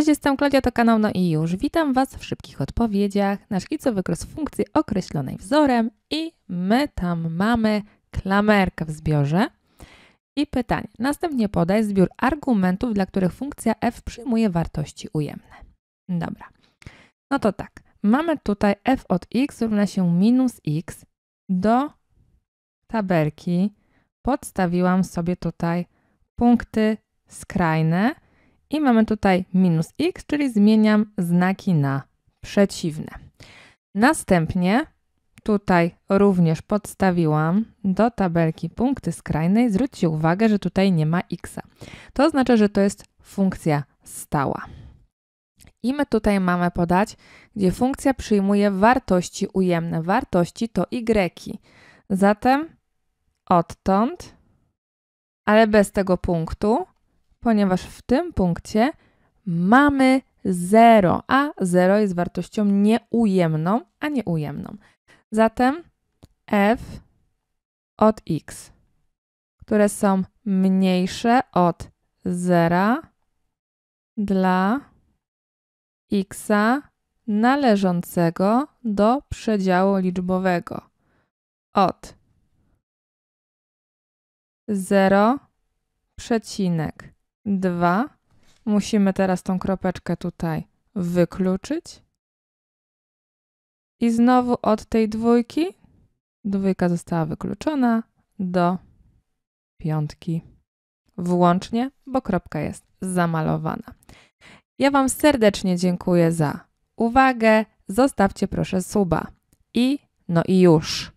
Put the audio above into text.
Cześć, jestem Klaudia, to kanał No i już. Witam Was w szybkich odpowiedziach na szkicu wykres funkcji określonej wzorem i my tam mamy klamerkę w zbiorze. I pytanie. Następnie podaj zbiór argumentów, dla których funkcja f przyjmuje wartości ujemne. Dobra. No to tak. Mamy tutaj f od x równa się minus x do tabelki. Podstawiłam sobie tutaj punkty skrajne i mamy tutaj minus x, czyli zmieniam znaki na przeciwne. Następnie tutaj również podstawiłam do tabelki punkty skrajnej. Zwróćcie uwagę, że tutaj nie ma x. To oznacza, że to jest funkcja stała. I my tutaj mamy podać, gdzie funkcja przyjmuje wartości ujemne. Wartości to y. Zatem odtąd, ale bez tego punktu, ponieważ w tym punkcie mamy 0, a 0 jest wartością nieujemną, a nie ujemną. Zatem f od x, które są mniejsze od 0 dla x należącego do przedziału liczbowego od 0, dwa. Musimy teraz tą kropeczkę tutaj wykluczyć. I znowu od tej dwójki, dwójka została wykluczona do piątki. Włącznie, bo kropka jest zamalowana. Ja Wam serdecznie dziękuję za uwagę. Zostawcie proszę suba. I no i już.